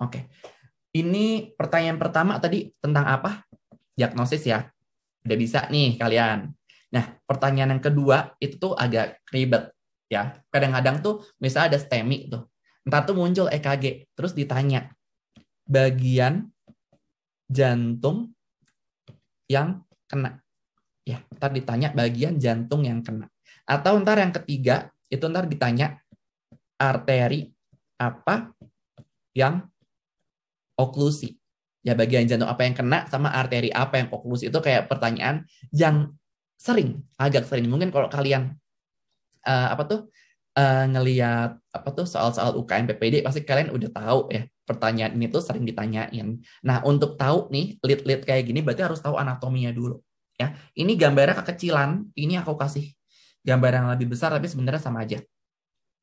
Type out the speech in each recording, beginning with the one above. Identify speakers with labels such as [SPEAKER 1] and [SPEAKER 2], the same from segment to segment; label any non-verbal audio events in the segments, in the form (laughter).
[SPEAKER 1] Oke. Okay. Ini pertanyaan pertama tadi tentang apa? Diagnosis ya. Udah bisa nih kalian. Nah, pertanyaan yang kedua itu tuh agak ribet ya. Kadang-kadang tuh misalnya ada STEMI tuh. Entar tuh muncul EKG, terus ditanya bagian jantung yang kena. Ya, ntar ditanya bagian jantung yang kena. Atau ntar yang ketiga, itu ntar ditanya arteri apa yang oklusi. Ya bagian jantung apa yang kena sama arteri apa yang oklusi itu kayak pertanyaan yang sering, agak sering. Mungkin kalau kalian uh, apa tuh uh, ngelihat apa tuh soal-soal UKM PPD pasti kalian udah tahu ya pertanyaan ini tuh sering ditanyain. Nah untuk tahu nih lead-lead kayak gini berarti harus tahu anatominya dulu ya. Ini gambarnya kekecilan, ini aku kasih gambar yang lebih besar tapi sebenarnya sama aja.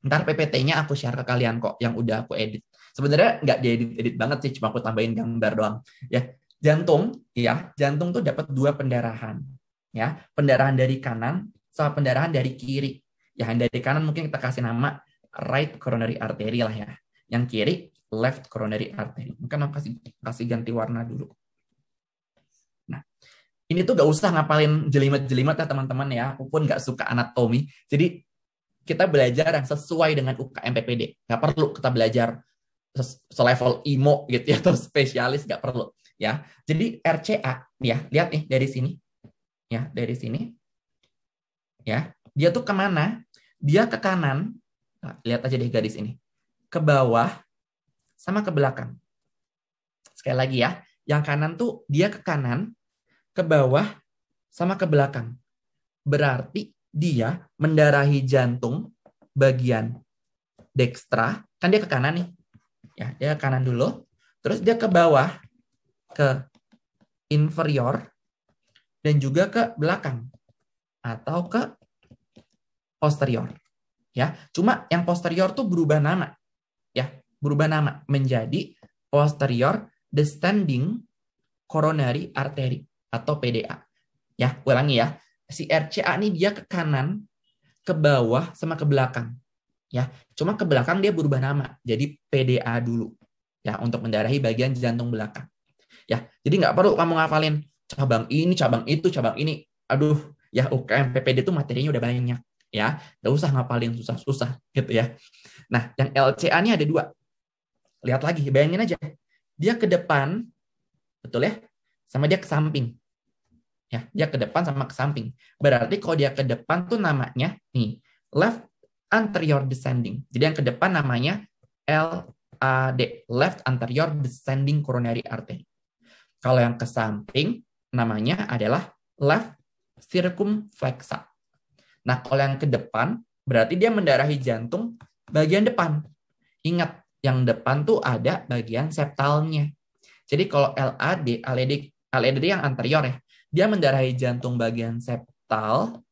[SPEAKER 1] Ntar PPT-nya aku share ke kalian kok yang udah aku edit sebenarnya nggak diedit edit banget sih cuma aku tambahin gambar doang ya jantung ya jantung tuh dapat dua pendarahan ya pendarahan dari kanan sama pendarahan dari kiri ya yang dari kanan mungkin kita kasih nama right coronary artery lah ya yang kiri left coronary artery mungkin aku kasih kasih ganti warna dulu nah ini tuh gak usah ngapalin jelimet-jelimet ya teman-teman ya aku pun gak suka anatomi jadi kita belajar yang sesuai dengan UKMPPD Gak perlu kita belajar selevel IMO gitu ya atau spesialis nggak perlu ya. Jadi RCA ya lihat nih dari sini ya dari sini ya dia tuh kemana? Dia ke kanan nah, lihat aja deh garis ini ke bawah sama ke belakang. Sekali lagi ya yang kanan tuh dia ke kanan ke bawah sama ke belakang. Berarti dia mendarahi jantung bagian dextra kan dia ke kanan nih ya dia ke kanan dulu terus dia ke bawah ke inferior dan juga ke belakang atau ke posterior ya cuma yang posterior tuh berubah nama ya berubah nama menjadi posterior descending coronary artery atau PDA ya ulangi ya si RCA ini dia ke kanan ke bawah sama ke belakang ya. Cuma ke belakang dia berubah nama jadi PDA dulu ya untuk mendarahi bagian jantung belakang. Ya, jadi nggak perlu kamu ngafalin cabang ini, cabang itu, cabang ini. Aduh, ya UKM PPD itu materinya udah banyak ya. Nggak usah ngapalin susah-susah gitu ya. Nah, yang LCA ini ada dua. Lihat lagi, bayangin aja. Dia ke depan, betul ya? Sama dia ke samping. Ya, dia ke depan sama ke samping. Berarti kalau dia ke depan tuh namanya nih, left anterior descending. Jadi yang ke depan namanya LAD, left anterior descending coronary artery. Kalau yang ke samping namanya adalah left circumflexa. Nah, kalau yang ke depan berarti dia mendarahi jantung bagian depan. Ingat, yang depan tuh ada bagian septalnya. Jadi kalau LAD, LAD, LAD yang anterior ya, dia mendarahi jantung bagian septal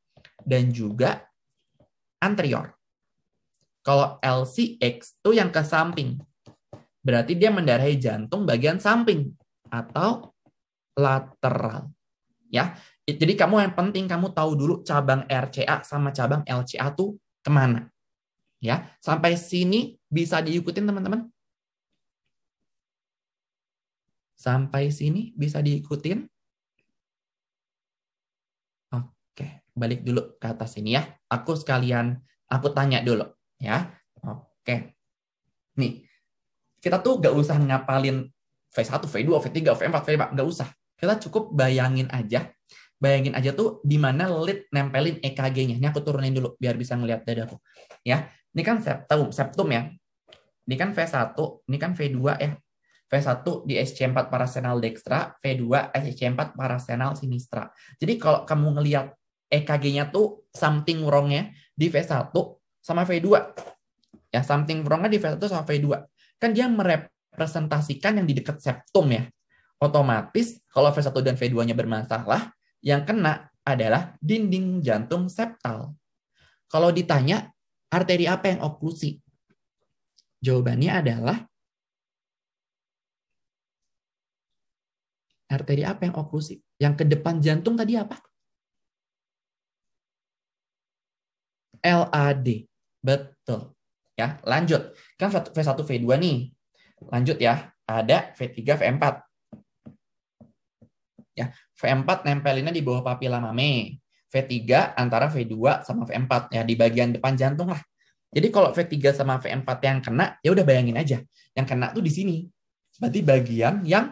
[SPEAKER 1] dan juga anterior. Kalau LCX itu yang ke samping. Berarti dia mendarahi jantung bagian samping atau lateral. Ya. Jadi kamu yang penting kamu tahu dulu cabang RCA sama cabang LCA tuh kemana. Ya, sampai sini bisa diikutin teman-teman? Sampai sini bisa diikutin? Oke, balik dulu ke atas ini ya. Aku sekalian, aku tanya dulu ya oke nih kita tuh gak usah ngapalin V1, V2, V3, V4, V5, gak usah. Kita cukup bayangin aja, bayangin aja tuh di mana lead nempelin EKG-nya. Ini aku turunin dulu biar bisa ngeliat dadaku. Ya, ini kan septum, septum ya. Ini kan V1, ini kan V2 ya. V1 di SC4 parasenal dextra, V2 eh, SC4 parasenal sinistra. Jadi kalau kamu ngeliat EKG-nya tuh something wrong ya di V1 sama V2. Ya, something wrong di V1 sama V2. Kan dia merepresentasikan yang di dekat septum ya. Otomatis kalau V1 dan V2-nya bermasalah, yang kena adalah dinding jantung septal. Kalau ditanya arteri apa yang oklusi? Jawabannya adalah arteri apa yang oklusi? Yang ke depan jantung tadi apa? LAD. Betul. Ya, lanjut. Kan V1, V2 nih. Lanjut ya. Ada V3, V4. Ya, V4 nempelinnya di bawah papila mame. V3 antara V2 sama V4 ya di bagian depan jantung lah. Jadi kalau V3 sama V4 yang kena, ya udah bayangin aja. Yang kena tuh di sini. Berarti bagian yang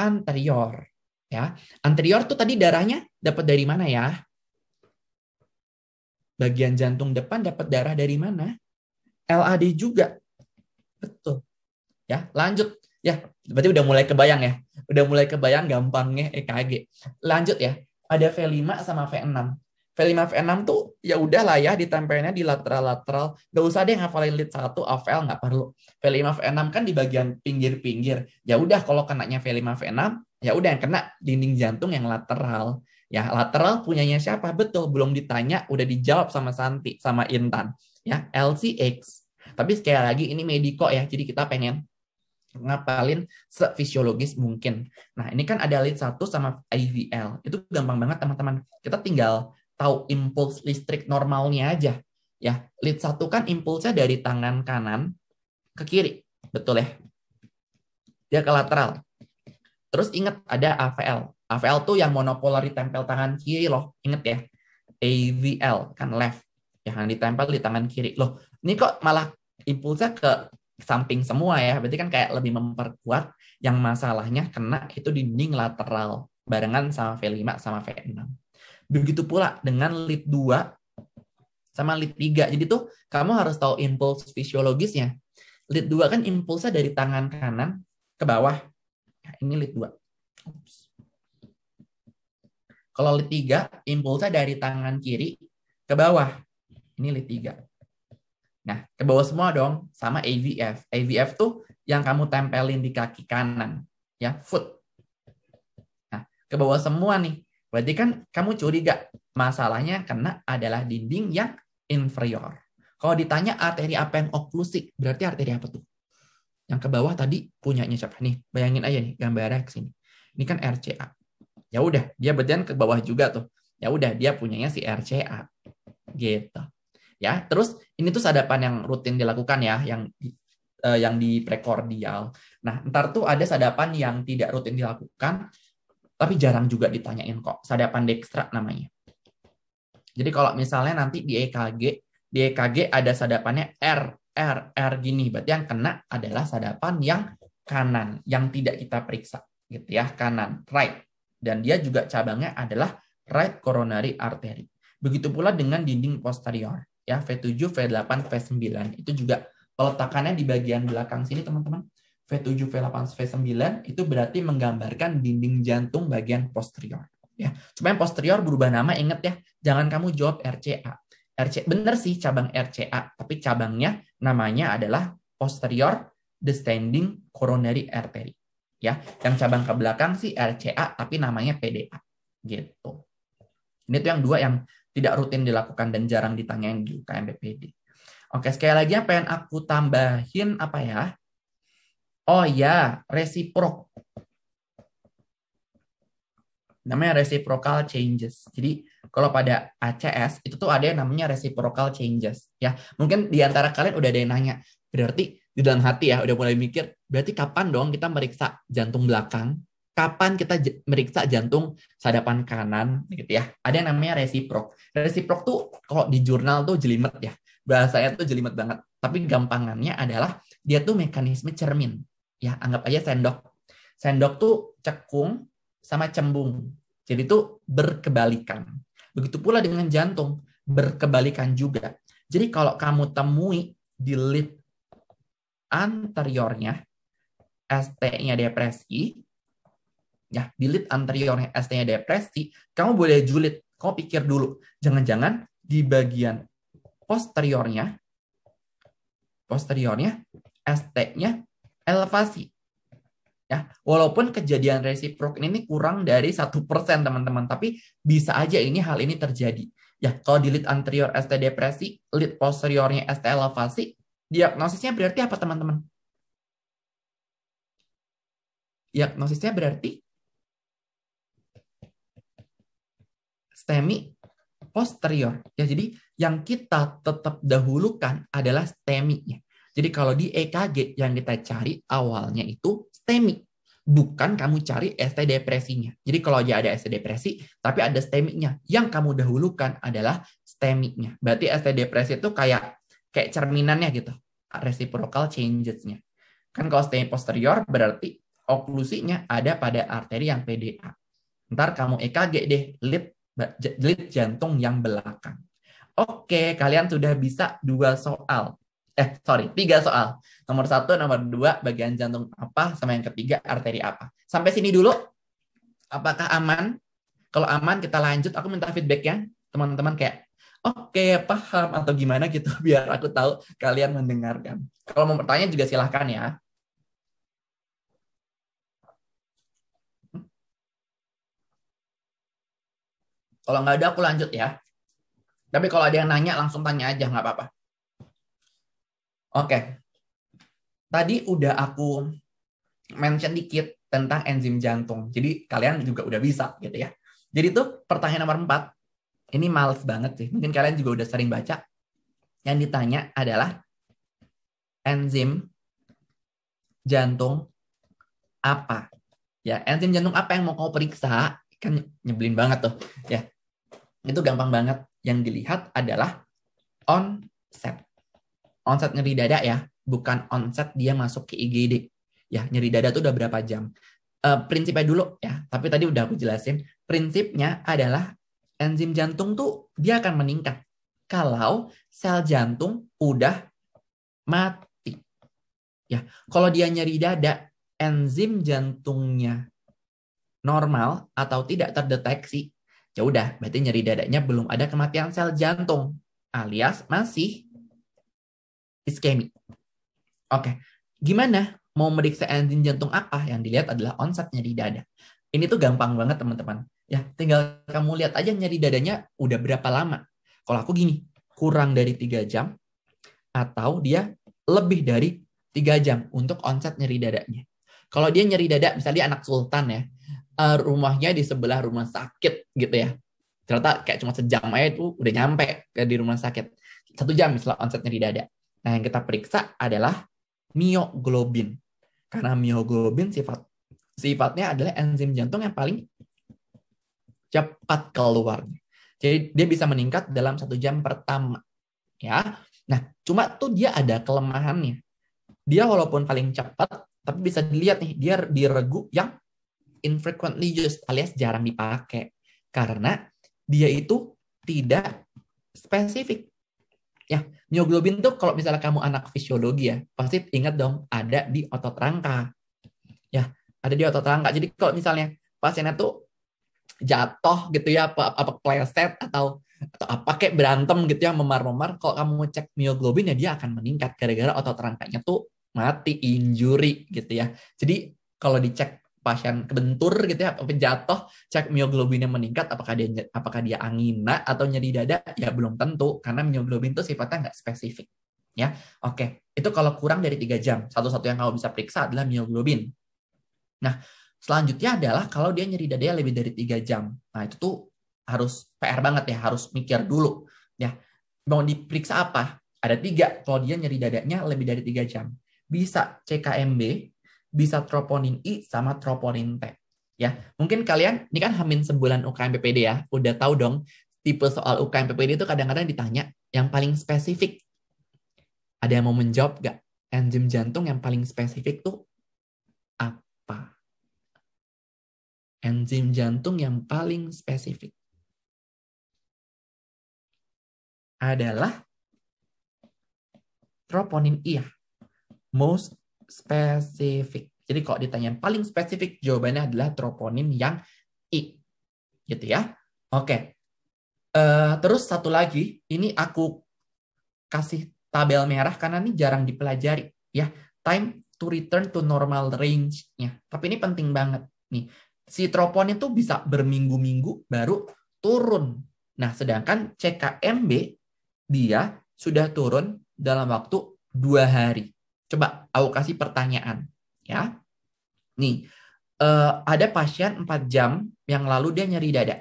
[SPEAKER 1] anterior. Ya, anterior tuh tadi darahnya dapat dari mana ya? Bagian jantung depan dapat darah dari mana? LAD juga. Betul. Ya, lanjut. Ya, berarti udah mulai kebayang ya. Udah mulai kebayang gampangnya EKG. Lanjut ya. Ada V5 sama V6. V5 V6 tuh ya udah lah ya ditempelnya di lateral-lateral. Gak usah deh ngafalin lead 1 AVL nggak perlu. V5 V6 kan di bagian pinggir-pinggir. Ya udah kalau kenanya V5 V6 ya udah yang kena dinding jantung yang lateral. Ya, lateral punyanya siapa? Betul, belum ditanya, udah dijawab sama Santi, sama Intan. Ya, LCX. Tapi sekali lagi ini mediko ya, jadi kita pengen ngapalin sefisiologis mungkin. Nah, ini kan ada lead 1 sama IVL. Itu gampang banget teman-teman. Kita tinggal tahu impuls listrik normalnya aja. Ya, lead 1 kan impulsnya dari tangan kanan ke kiri. Betul ya? Dia ke lateral. Terus ingat ada AVL, AVL tuh yang monopolar tempel tangan kiri loh, inget ya. AVL kan left, yang ditempel di tangan kiri. Loh, ini kok malah impulsnya ke samping semua ya. Berarti kan kayak lebih memperkuat yang masalahnya kena itu dinding lateral barengan sama V5 sama V6. Begitu pula dengan lead 2 sama lead 3. Jadi tuh kamu harus tahu impuls fisiologisnya. Lead 2 kan impulsnya dari tangan kanan ke bawah. ini lead 2. Oops. Kalau lead 3, impulsnya dari tangan kiri ke bawah. Ini lead 3. Nah, ke bawah semua dong, sama AVF. AVF tuh yang kamu tempelin di kaki kanan, ya, foot. Nah, ke bawah semua nih. Berarti kan kamu curiga masalahnya kena adalah dinding yang inferior. Kalau ditanya arteri apa yang oklusi, berarti arteri apa tuh? Yang ke bawah tadi punyanya siapa? Nih, bayangin aja nih gambarnya ke sini. Ini kan RCA ya udah dia berjalan ke bawah juga tuh ya udah dia punyanya si RCA gitu ya terus ini tuh sadapan yang rutin dilakukan ya yang eh, yang di prekordial nah ntar tuh ada sadapan yang tidak rutin dilakukan tapi jarang juga ditanyain kok sadapan dextra namanya jadi kalau misalnya nanti di EKG di EKG ada sadapannya R R R gini berarti yang kena adalah sadapan yang kanan yang tidak kita periksa gitu ya kanan right dan dia juga cabangnya adalah right coronary artery. Begitu pula dengan dinding posterior ya V7, V8, V9 itu juga peletakannya di bagian belakang sini teman-teman. V7, V8, V9 itu berarti menggambarkan dinding jantung bagian posterior ya. Cuma yang posterior berubah nama ingat ya, jangan kamu jawab RCA. RC bener sih cabang RCA, tapi cabangnya namanya adalah posterior descending coronary artery ya yang cabang ke belakang sih RCA tapi namanya PDA gitu ini tuh yang dua yang tidak rutin dilakukan dan jarang ditanyain di UKM BPD oke sekali lagi yang pengen aku tambahin apa ya oh ya resiprok namanya reciprocal changes. Jadi kalau pada ACS itu tuh ada yang namanya reciprocal changes ya. Mungkin di antara kalian udah ada yang nanya, berarti di dalam hati ya udah mulai mikir berarti kapan dong kita meriksa jantung belakang kapan kita meriksa jantung sadapan kanan gitu ya ada yang namanya resiprok resiprok tuh kalau di jurnal tuh jelimet ya bahasanya tuh jelimet banget tapi gampangannya adalah dia tuh mekanisme cermin ya anggap aja sendok sendok tuh cekung sama cembung jadi tuh berkebalikan begitu pula dengan jantung berkebalikan juga jadi kalau kamu temui di lift anteriornya ST-nya depresi, ya lead anteriornya ST-nya depresi, kamu boleh julid, kamu pikir dulu. Jangan-jangan di bagian posteriornya, posteriornya ST-nya elevasi. Ya, walaupun kejadian resiprok ini kurang dari satu persen teman-teman, tapi bisa aja ini hal ini terjadi. Ya, kalau di lead anterior ST depresi, lead posteriornya ST elevasi, Diagnosisnya berarti apa, teman-teman? Diagnosisnya berarti STEMI posterior. Ya, jadi yang kita tetap dahulukan adalah STEMI-nya. Jadi kalau di EKG yang kita cari awalnya itu STEMI, bukan kamu cari ST depresinya. Jadi kalau dia ada ST depresi, tapi ada STEMI-nya. Yang kamu dahulukan adalah STEMI-nya. Berarti ST depresi itu kayak kayak cerminannya gitu reciprocal changes-nya. kan kalau stay posterior berarti oklusinya ada pada arteri yang PDA ntar kamu EKG deh lip, lid jantung yang belakang oke kalian sudah bisa dua soal eh sorry tiga soal nomor satu nomor dua bagian jantung apa sama yang ketiga arteri apa sampai sini dulu apakah aman kalau aman kita lanjut aku minta feedback ya teman-teman kayak oke okay, paham atau gimana gitu (laughs) biar aku tahu kalian mendengarkan. Kalau mau bertanya juga silahkan ya. Kalau nggak ada aku lanjut ya. Tapi kalau ada yang nanya langsung tanya aja nggak apa-apa. Oke. Okay. Tadi udah aku mention dikit tentang enzim jantung. Jadi kalian juga udah bisa gitu ya. Jadi itu pertanyaan nomor 4 ini males banget sih. Mungkin kalian juga udah sering baca. Yang ditanya adalah enzim jantung apa? Ya, enzim jantung apa yang mau kau periksa? Kan nyebelin banget tuh. Ya. Itu gampang banget. Yang dilihat adalah onset. Onset nyeri dada ya, bukan onset dia masuk ke IGD. Ya, nyeri dada tuh udah berapa jam. Uh, prinsipnya dulu ya, tapi tadi udah aku jelasin. Prinsipnya adalah enzim jantung tuh dia akan meningkat kalau sel jantung udah mati. Ya, kalau dia nyeri dada, enzim jantungnya normal atau tidak terdeteksi, ya udah, berarti nyeri dadanya belum ada kematian sel jantung alias masih iskemi. Oke, gimana mau meriksa enzim jantung apa? Yang dilihat adalah onset nyari dada. Ini tuh gampang banget teman-teman. Ya, tinggal kamu lihat aja nyeri dadanya udah berapa lama. Kalau aku gini, kurang dari tiga jam atau dia lebih dari tiga jam untuk onset nyeri dadanya. Kalau dia nyeri dada, misalnya anak sultan ya, eh, rumahnya di sebelah rumah sakit gitu ya. Ternyata kayak cuma sejam aja itu udah nyampe ke di rumah sakit. Satu jam misalnya onset nyeri dada. Nah yang kita periksa adalah mioglobin. Karena mioglobin sifat sifatnya adalah enzim jantung yang paling cepat keluarnya. Jadi dia bisa meningkat dalam satu jam pertama. Ya, nah cuma tuh dia ada kelemahannya. Dia walaupun paling cepat, tapi bisa dilihat nih dia diregu yang infrequently used alias jarang dipakai karena dia itu tidak spesifik. Ya, mioglobin tuh kalau misalnya kamu anak fisiologi ya, pasti ingat dong ada di otot rangka. Ya, ada di otot rangka. Jadi kalau misalnya pasiennya tuh jatuh gitu ya apa apa playset atau atau apa kayak berantem gitu ya memar-memar kalau kamu cek mioglobin ya dia akan meningkat gara-gara otot rangkanya tuh mati injuri gitu ya jadi kalau dicek pasien kebentur gitu ya apa jatuh cek mioglobinnya meningkat apakah dia apakah dia angina atau nyeri dada ya belum tentu karena mioglobin tuh sifatnya nggak spesifik ya oke itu kalau kurang dari tiga jam satu-satu yang kamu bisa periksa adalah mioglobin nah Selanjutnya adalah kalau dia nyeri dadanya lebih dari tiga jam. Nah, itu tuh harus PR banget ya, harus mikir dulu. Ya, mau diperiksa apa? Ada tiga, kalau dia nyeri dadanya lebih dari tiga jam. Bisa CKMB, bisa troponin I, sama troponin T. Ya, mungkin kalian, ini kan hamin sebulan UKM PPD ya, udah tahu dong, tipe soal UKM PPD itu kadang-kadang ditanya yang paling spesifik. Ada yang mau menjawab gak? Enzim jantung yang paling spesifik tuh apa? enzim jantung yang paling spesifik adalah troponin I ya, Most specific. Jadi kalau ditanya yang paling spesifik, jawabannya adalah troponin yang I. Gitu ya. Oke. Uh, terus satu lagi, ini aku kasih tabel merah karena ini jarang dipelajari. ya Time to return to normal range-nya. Tapi ini penting banget. nih si troponin itu bisa berminggu-minggu baru turun. Nah, sedangkan CKMB dia sudah turun dalam waktu dua hari. Coba aku kasih pertanyaan, ya. Nih, eh, ada pasien 4 jam yang lalu dia nyeri dada.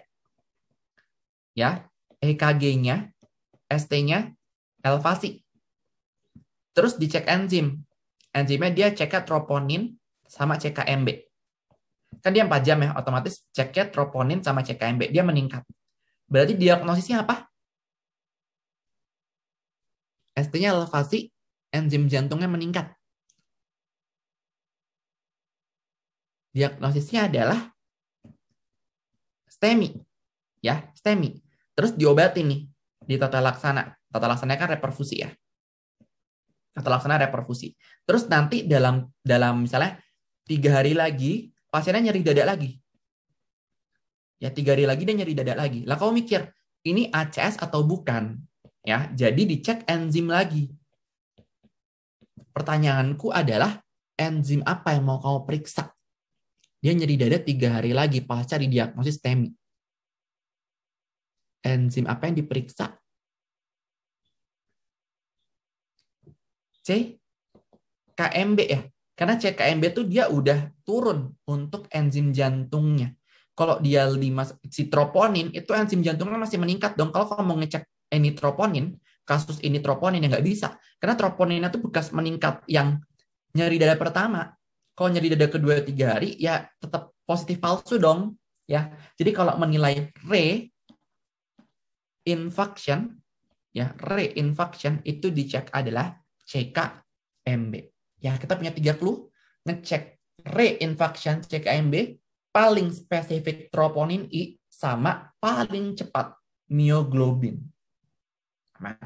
[SPEAKER 1] Ya, EKG-nya, ST-nya elevasi. Terus dicek enzim. Enzimnya dia cek troponin sama CKMB. Kan dia 4 jam ya, otomatis ceknya troponin sama cek KMB, Dia meningkat. Berarti diagnosisnya apa? ST-nya elevasi, enzim jantungnya meningkat. Diagnosisnya adalah STEMI. Ya, STEMI. Terus diobati nih di tata laksana. Tata laksana kan reperfusi ya. Tata laksana reperfusi. Terus nanti dalam dalam misalnya tiga hari lagi pasiennya nyeri dada lagi. Ya tiga hari lagi dia nyeri dada lagi. Lah kau mikir ini ACS atau bukan? Ya, jadi dicek enzim lagi. Pertanyaanku adalah enzim apa yang mau kau periksa? Dia nyeri dada tiga hari lagi pasca didiagnosis TEMI. Enzim apa yang diperiksa? C, KMB ya, karena CKMB itu dia udah turun untuk enzim jantungnya. Kalau dia 5 troponin itu enzim jantungnya masih meningkat dong. Kalau kamu mau ngecek enitroponin, kasus ini troponin yang nggak bisa. Karena troponinnya itu bekas meningkat yang nyeri dada pertama. Kalau nyeri dada kedua tiga hari ya tetap positif palsu dong. Ya, jadi kalau menilai re infection, ya re infection itu dicek adalah CKMB ya kita punya tiga clue ngecek reinfection CKMB paling spesifik troponin I sama paling cepat mioglobin. Nah.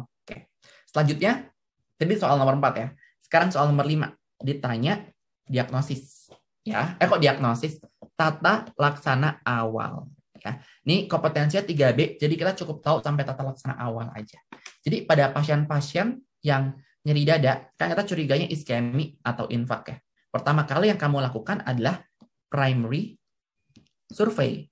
[SPEAKER 1] Oke. Selanjutnya, tadi soal nomor 4 ya. Sekarang soal nomor 5. Ditanya diagnosis. ya Eh kok diagnosis? Tata laksana awal. ya Ini kompetensinya 3B, jadi kita cukup tahu sampai tata laksana awal aja. Jadi pada pasien-pasien yang nyeri dada, kan kata curiganya iskemi atau infak ya. Pertama kali yang kamu lakukan adalah primary survey.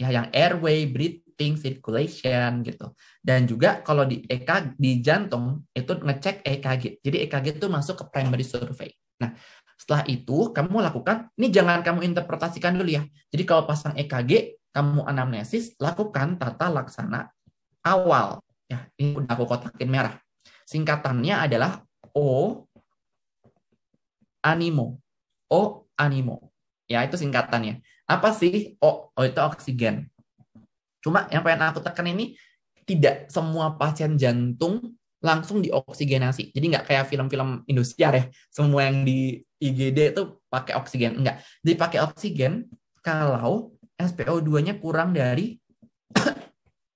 [SPEAKER 1] Ya, yang airway, breathing, circulation gitu. Dan juga kalau di EKG di jantung itu ngecek EKG. Jadi EKG itu masuk ke primary survey. Nah, setelah itu kamu lakukan, ini jangan kamu interpretasikan dulu ya. Jadi kalau pasang EKG, kamu anamnesis, lakukan tata laksana awal. Ya, ini udah aku kotakin merah Singkatannya adalah O animo. O animo. Ya, itu singkatannya. Apa sih O? O oh, itu oksigen. Cuma yang pengen aku tekan ini tidak semua pasien jantung langsung dioksigenasi. Jadi nggak kayak film-film industriar ya, semua yang di IGD itu pakai oksigen. nggak? Jadi pakai oksigen kalau SPO2-nya kurang dari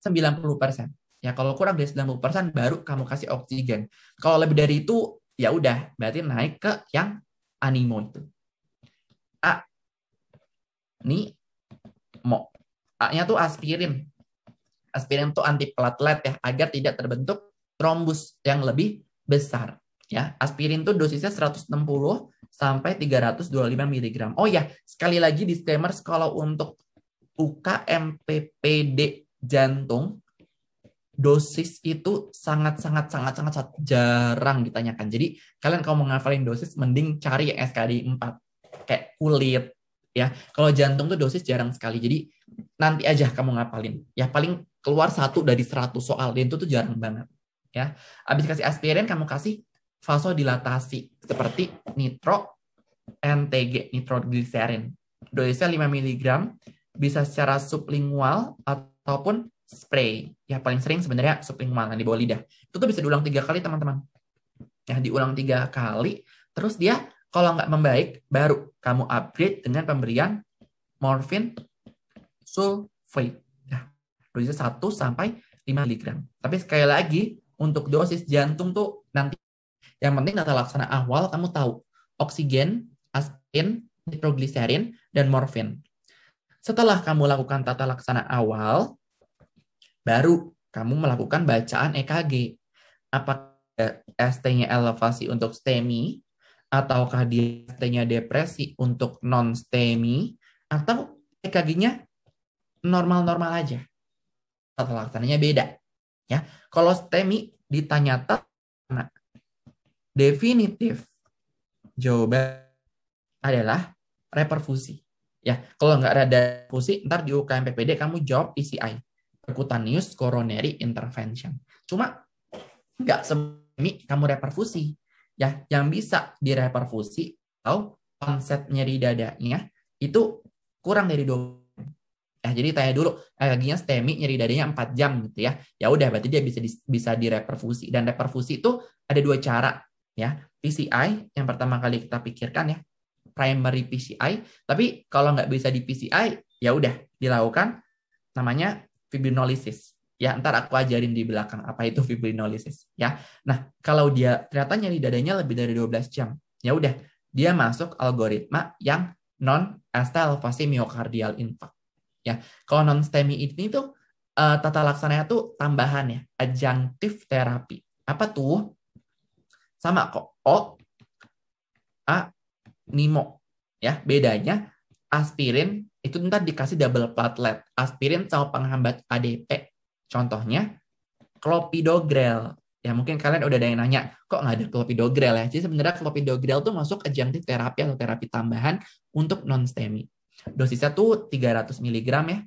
[SPEAKER 1] 90%. (coughs) persen. Ya kalau kurang dari 90% baru kamu kasih oksigen. Kalau lebih dari itu ya udah berarti naik ke yang animo itu. A ini mo. A-nya tuh aspirin. Aspirin tuh anti platelet ya agar tidak terbentuk trombus yang lebih besar ya. Aspirin tuh dosisnya 160 sampai 325 mg. Oh ya, sekali lagi disclaimer kalau untuk UKMPPD jantung dosis itu sangat sangat sangat sangat, jarang ditanyakan. Jadi kalian kalau mau ngapalin dosis mending cari yang SKD 4 kayak kulit ya. Kalau jantung tuh dosis jarang sekali. Jadi nanti aja kamu ngapalin. Ya paling keluar satu dari 100 soal dan itu tuh jarang banget ya. Habis kasih aspirin kamu kasih vasodilatasi seperti nitro NTG nitroglycerin. Dosisnya 5 mg bisa secara sublingual ataupun spray. Ya paling sering sebenarnya spring mana di bawah lidah. Itu tuh bisa diulang tiga kali teman-teman. Ya diulang tiga kali, terus dia kalau nggak membaik baru kamu upgrade dengan pemberian morfin sulfate. Ya, dosisnya 1 sampai 5 mg. Tapi sekali lagi untuk dosis jantung tuh nanti yang penting tata laksana awal kamu tahu oksigen, aspirin, nitroglycerin, dan morfin. Setelah kamu lakukan tata laksana awal, baru kamu melakukan bacaan EKG. Apakah ST-nya elevasi untuk STEMI, ataukah dia ST-nya depresi untuk non-STEMI, atau EKG-nya normal-normal aja. Tata laksananya beda. Ya, kalau STEMI ditanya tata definitif jawaban adalah reperfusi. Ya, kalau nggak ada fusi, ntar di UKM PPD kamu jawab ECI percutaneous coronary intervention. Cuma nggak semi kamu reperfusi. Ya, yang bisa direperfusi atau onset nyeri dadanya itu kurang dari dua ya, jadi tanya dulu alerginya stemi nyeri dadanya 4 jam gitu ya. Ya udah berarti dia bisa di, bisa direperfusi dan reperfusi itu ada dua cara ya. PCI yang pertama kali kita pikirkan ya, primary PCI, tapi kalau nggak bisa di PCI ya udah dilakukan namanya fibrinolisis. Ya, ntar aku ajarin di belakang apa itu fibrinolisis, ya. Nah, kalau dia ternyata nyeri dadanya lebih dari 12 jam, ya udah, dia masuk algoritma yang non astalfasi miokardial infarct. Ya, kalau non STEMI ini tuh eh, tata laksananya tuh tambahan ya, adjunctive terapi. Apa tuh? Sama kok O A Nimo. Ya, bedanya aspirin itu ntar dikasih double platelet, aspirin sama penghambat ADP. Contohnya, clopidogrel. Ya mungkin kalian udah ada yang nanya, kok nggak ada clopidogrel ya? Jadi sebenarnya clopidogrel tuh masuk adjunctive terapi atau terapi tambahan untuk non-STEMI. Dosisnya tuh 300 mg ya,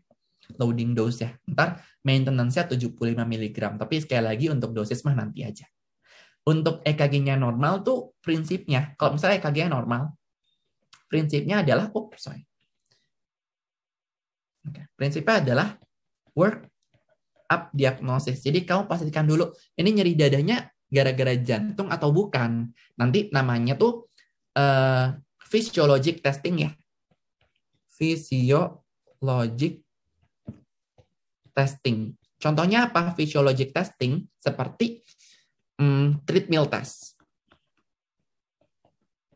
[SPEAKER 1] loading dose ya. Ntar maintenance-nya 75 mg. Tapi sekali lagi untuk dosis mah nanti aja. Untuk EKG-nya normal tuh prinsipnya, kalau misalnya EKG-nya normal, prinsipnya adalah, oh sorry, Prinsipnya adalah work up diagnosis. Jadi kamu pastikan dulu ini nyeri dadanya gara-gara jantung atau bukan. Nanti namanya tuh uh, physiologic testing ya. Physiologic testing. Contohnya apa physiologic testing seperti mm, treadmill test.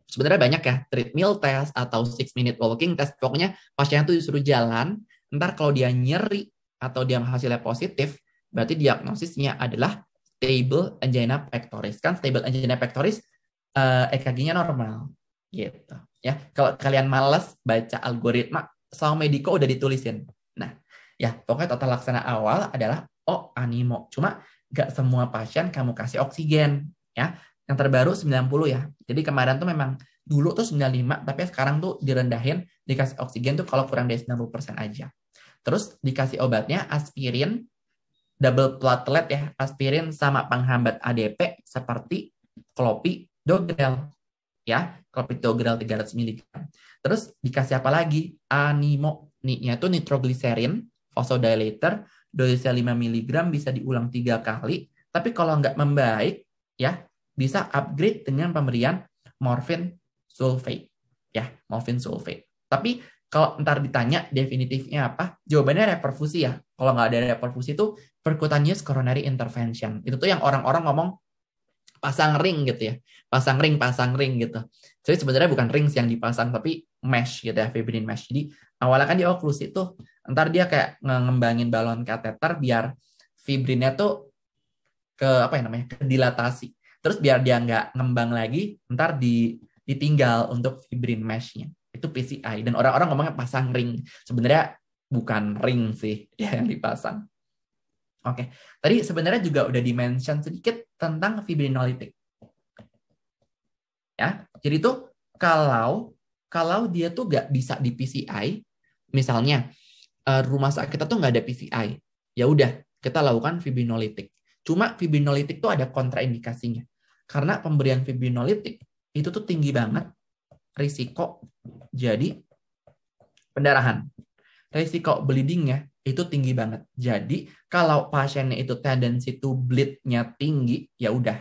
[SPEAKER 1] Sebenarnya banyak ya treadmill test atau six minute walking test. Pokoknya pasien itu disuruh jalan Ntar kalau dia nyeri atau dia hasilnya positif, berarti diagnosisnya adalah stable angina pectoris. Kan stable angina pectoris uh, EKG-nya normal. Gitu. Ya, kalau kalian males baca algoritma, sama mediko udah ditulisin. Nah, ya pokoknya total laksana awal adalah oh animo. Cuma gak semua pasien kamu kasih oksigen ya. Yang terbaru 90 ya. Jadi kemarin tuh memang dulu tuh 95 tapi sekarang tuh direndahin dikasih oksigen tuh kalau kurang dari 90% aja. Terus dikasih obatnya aspirin double platelet ya, aspirin sama penghambat ADP seperti klopidogrel ya, klopidogrel 300 mg. Terus dikasih apa lagi? Animo, nya itu nitroglycerin vasodilator, dosisnya 5 mg bisa diulang tiga kali, tapi kalau nggak membaik ya bisa upgrade dengan pemberian morfin sulfate ya morfin sulfate tapi kalau ntar ditanya definitifnya apa jawabannya reperfusi ya kalau nggak ada reperfusi itu percutaneous coronary intervention itu tuh yang orang-orang ngomong pasang ring gitu ya pasang ring pasang ring gitu jadi sebenarnya bukan rings yang dipasang tapi mesh gitu ya fibrin mesh jadi awalnya kan di oklusi tuh ntar dia kayak ngembangin balon kateter biar fibrinnya tuh ke apa ya namanya ke dilatasi terus biar dia nggak ngembang lagi ntar di ditinggal untuk fibrin mesh-nya. Itu PCI. Dan orang-orang ngomongnya pasang ring. Sebenarnya bukan ring sih (laughs) yang dipasang. Oke, tadi sebenarnya juga udah dimention sedikit tentang fibrinolitik. Ya, jadi itu kalau kalau dia tuh nggak bisa di PCI, misalnya eh, rumah sakit kita tuh nggak ada PCI, ya udah kita lakukan fibrinolitik. Cuma fibrinolitik tuh ada kontraindikasinya. Karena pemberian fibrinolitik itu tuh tinggi banget risiko jadi pendarahan. Risiko bleedingnya itu tinggi banget. Jadi kalau pasiennya itu tendensi to bleednya tinggi, ya udah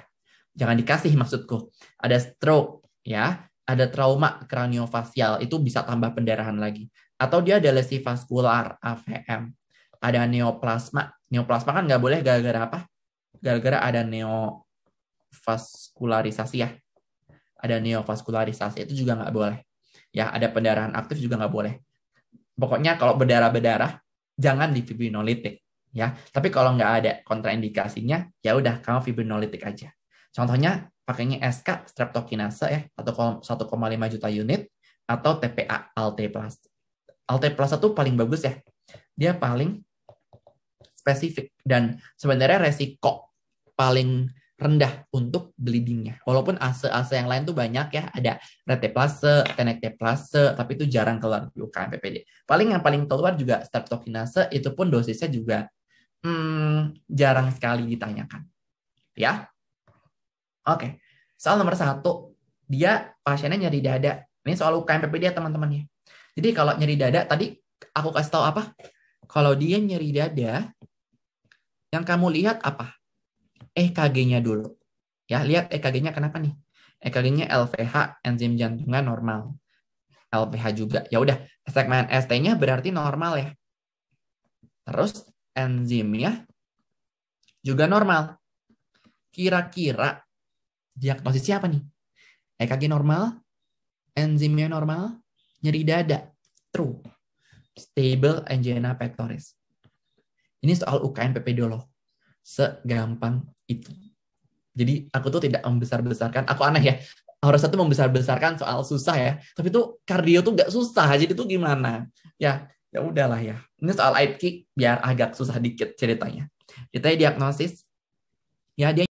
[SPEAKER 1] jangan dikasih maksudku. Ada stroke ya, ada trauma kraniofasial itu bisa tambah pendarahan lagi. Atau dia ada lesi vaskular AVM, ada neoplasma. Neoplasma kan nggak boleh gara-gara apa? Gara-gara ada neovaskularisasi ya ada neovaskularisasi itu juga nggak boleh. Ya, ada pendarahan aktif juga nggak boleh. Pokoknya kalau berdarah-berdarah jangan di fibrinolitik ya. Tapi kalau nggak ada kontraindikasinya, ya udah kamu fibrinolitik aja. Contohnya pakainya SK streptokinase ya atau 1,5 juta unit atau TPA Alte Plus. Alte Plus itu paling bagus ya. Dia paling spesifik dan sebenarnya resiko paling rendah untuk bleedingnya. Walaupun ase-ase yang lain tuh banyak ya, ada rete plase, tenekte plase, tapi itu jarang keluar di UKM PPD. Paling yang paling keluar juga streptokinase, itu pun dosisnya juga hmm, jarang sekali ditanyakan. Ya, oke. Okay. Soal nomor satu, dia pasiennya nyeri dada. Ini soal UKM PPD ya teman-teman ya. Jadi kalau nyeri dada, tadi aku kasih tahu apa? Kalau dia nyeri dada, yang kamu lihat apa? EKG-nya dulu. Ya, lihat EKG-nya kenapa nih? EKG-nya LVH, enzim jantungnya normal. LVH juga. Ya udah, segmen ST-nya berarti normal ya. Terus enzimnya juga normal. Kira-kira diagnosis apa nih? EKG normal, enzimnya normal, nyeri dada, true. Stable angina pectoris. Ini soal UKM dulu Segampang itu. Jadi aku tuh tidak membesar-besarkan, aku aneh ya, harus satu membesar-besarkan soal susah ya. Tapi tuh kardio tuh gak susah, jadi tuh gimana? Ya, ya udahlah ya. Ini soal light kick biar agak susah dikit ceritanya. Kita diagnosis, ya dia